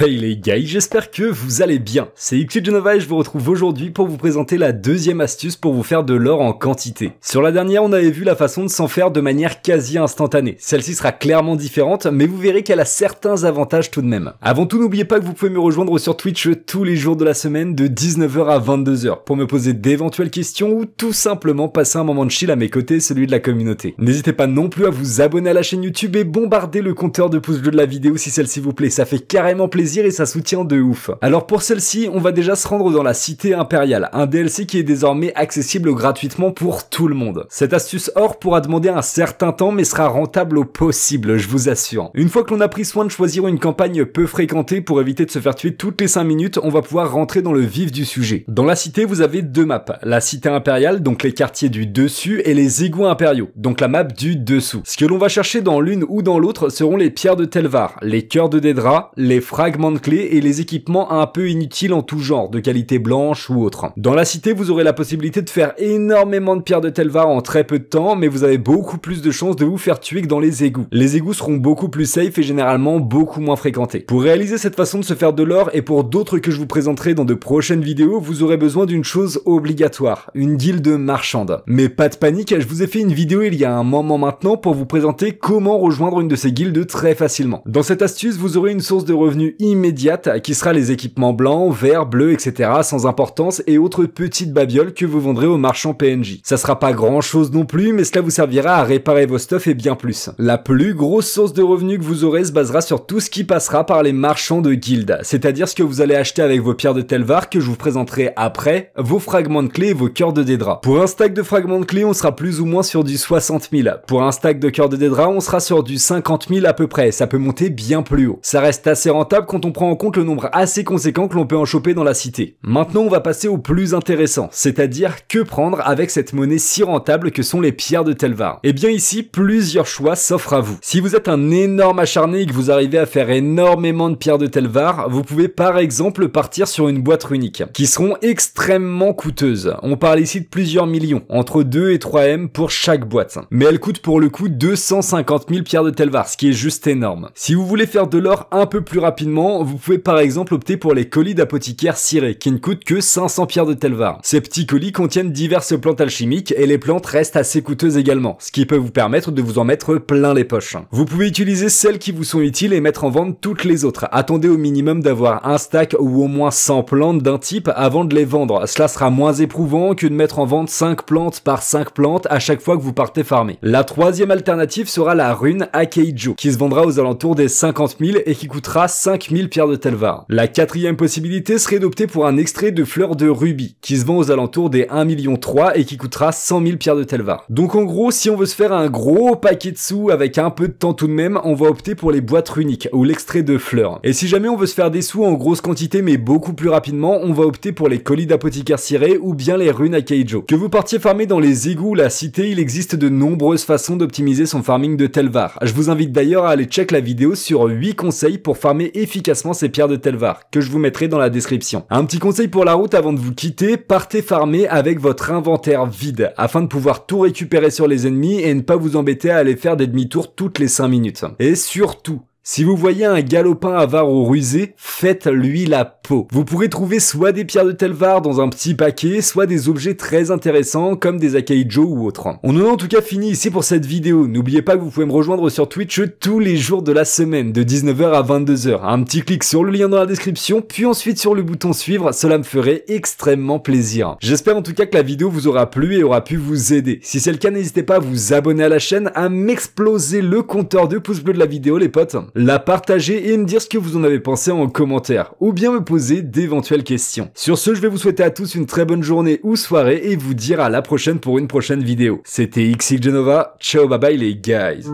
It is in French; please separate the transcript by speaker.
Speaker 1: Hey les gars, j'espère que vous allez bien. C'est Yuki Genova et je vous retrouve aujourd'hui pour vous présenter la deuxième astuce pour vous faire de l'or en quantité. Sur la dernière, on avait vu la façon de s'en faire de manière quasi instantanée. Celle-ci sera clairement différente, mais vous verrez qu'elle a certains avantages tout de même. Avant tout, n'oubliez pas que vous pouvez me rejoindre sur Twitch tous les jours de la semaine de 19h à 22h pour me poser d'éventuelles questions ou tout simplement passer un moment de chill à mes côtés, celui de la communauté. N'hésitez pas non plus à vous abonner à la chaîne YouTube et bombarder le compteur de pouces bleus de la vidéo si celle-ci vous plaît, ça fait carrément plaisir et ça soutient de ouf. Alors pour celle-ci, on va déjà se rendre dans la Cité Impériale, un DLC qui est désormais accessible gratuitement pour tout le monde. Cette astuce or pourra demander un certain temps mais sera rentable au possible, je vous assure. Une fois que l'on a pris soin de choisir une campagne peu fréquentée pour éviter de se faire tuer toutes les 5 minutes, on va pouvoir rentrer dans le vif du sujet. Dans la cité, vous avez deux maps. La Cité Impériale, donc les quartiers du dessus, et les égouts impériaux, donc la map du dessous. Ce que l'on va chercher dans l'une ou dans l'autre seront les pierres de Telvar, les cœurs de Dédra, les fragments de clés et les équipements un peu inutiles en tout genre, de qualité blanche ou autre. Dans la cité, vous aurez la possibilité de faire énormément de pierres de Telvar en très peu de temps, mais vous avez beaucoup plus de chances de vous faire tuer que dans les égouts. Les égouts seront beaucoup plus safe et généralement beaucoup moins fréquentés. Pour réaliser cette façon de se faire de l'or et pour d'autres que je vous présenterai dans de prochaines vidéos, vous aurez besoin d'une chose obligatoire, une guilde marchande. Mais pas de panique, je vous ai fait une vidéo il y a un moment maintenant pour vous présenter comment rejoindre une de ces guildes très facilement. Dans cette astuce, vous aurez une source de revenus immédiate qui sera les équipements blancs, verts, bleus, etc. sans importance et autres petites babioles que vous vendrez aux marchands PNJ. Ça sera pas grand chose non plus, mais cela vous servira à réparer vos stuffs et bien plus. La plus grosse source de revenus que vous aurez se basera sur tout ce qui passera par les marchands de guildes, c'est-à-dire ce que vous allez acheter avec vos pierres de Telvar que je vous présenterai après, vos fragments de clé et vos cœurs de Dédra. Pour un stack de fragments de clé, on sera plus ou moins sur du 60 000. Pour un stack de cœurs de Dédra, on sera sur du 50 000 à peu près, ça peut monter bien plus haut. Ça reste assez rentable quand on prend en compte le nombre assez conséquent que l'on peut en choper dans la cité. Maintenant, on va passer au plus intéressant, c'est-à-dire que prendre avec cette monnaie si rentable que sont les pierres de Telvar. Et eh bien ici, plusieurs choix s'offrent à vous. Si vous êtes un énorme acharné et que vous arrivez à faire énormément de pierres de Telvar, vous pouvez par exemple partir sur une boîte unique, qui seront extrêmement coûteuses. On parle ici de plusieurs millions, entre 2 et 3 M pour chaque boîte. Mais elle coûte pour le coup 250 000 pierres de Telvar, ce qui est juste énorme. Si vous voulez faire de l'or un peu plus rapidement, vous pouvez par exemple opter pour les colis d'apothicaire ciré qui ne coûtent que 500 pierres de Telvar. Ces petits colis contiennent diverses plantes alchimiques et les plantes restent assez coûteuses également, ce qui peut vous permettre de vous en mettre plein les poches. Vous pouvez utiliser celles qui vous sont utiles et mettre en vente toutes les autres. Attendez au minimum d'avoir un stack ou au moins 100 plantes d'un type avant de les vendre. Cela sera moins éprouvant que de mettre en vente 5 plantes par 5 plantes à chaque fois que vous partez farmer. La troisième alternative sera la rune Akeiju qui se vendra aux alentours des 50 000 et qui coûtera 5 5000 pierres de Telvar. La quatrième possibilité serait d'opter pour un extrait de fleurs de rubis, qui se vend aux alentours des 1 million 3 et qui coûtera 100 000 pierres de Telvar. Donc en gros, si on veut se faire un gros paquet de sous avec un peu de temps tout de même, on va opter pour les boîtes runiques ou l'extrait de fleurs. Et si jamais on veut se faire des sous en grosse quantité mais beaucoup plus rapidement, on va opter pour les colis d'apothicaire ciré ou bien les runes à Keijo. Que vous partiez farmer dans les égouts ou la cité, il existe de nombreuses façons d'optimiser son farming de Telvar. Je vous invite d'ailleurs à aller check la vidéo sur 8 conseils pour farmer et efficacement ces pierres de Telvar, que je vous mettrai dans la description. Un petit conseil pour la route avant de vous quitter, partez farmer avec votre inventaire vide, afin de pouvoir tout récupérer sur les ennemis et ne pas vous embêter à aller faire des demi-tours toutes les 5 minutes. Et surtout, si vous voyez un galopin avare ou rusé, faites-lui la peau. Vous pourrez trouver soit des pierres de Telvar dans un petit paquet, soit des objets très intéressants comme des Akaijo ou autres. On en a en tout cas fini ici pour cette vidéo. N'oubliez pas que vous pouvez me rejoindre sur Twitch tous les jours de la semaine, de 19h à 22h. Un petit clic sur le lien dans la description, puis ensuite sur le bouton suivre, cela me ferait extrêmement plaisir. J'espère en tout cas que la vidéo vous aura plu et aura pu vous aider. Si c'est le cas, n'hésitez pas à vous abonner à la chaîne, à m'exploser le compteur de pouces bleus de la vidéo les potes la partager et me dire ce que vous en avez pensé en commentaire, ou bien me poser d'éventuelles questions. Sur ce, je vais vous souhaiter à tous une très bonne journée ou soirée et vous dire à la prochaine pour une prochaine vidéo. C'était xx Genova, ciao bye bye les guys.